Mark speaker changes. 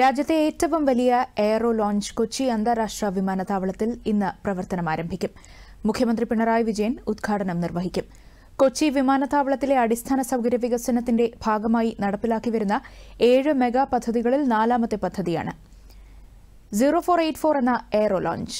Speaker 1: രാജ്യത്തെ ഏറ്റവും വലിയ എയറോ ലോഞ്ച് കൊച്ചി അന്താരാഷ്ട്ര വിമാനത്താവളത്തിൽ ഇന്ന് പ്രവർത്തനം ആരംഭിക്കും മുഖ്യമന്ത്രി പിണറായി വിജയൻ ഉദ്ഘാടനം നിർവഹിക്കും കൊച്ചി വിമാനത്താവളത്തിലെ അടിസ്ഥാന സൌകര്യ വികസനത്തിന്റെ ഭാഗമായി നടപ്പിലാക്കി വരുന്ന ഏഴ് മെഗാ പദ്ധതികളിൽ നാലാമത്തെ പദ്ധതിയാണ് സീറോ ഫോർ എയ്റ്റ് ഫോർ എന്ന എയറോ ലോഞ്ച്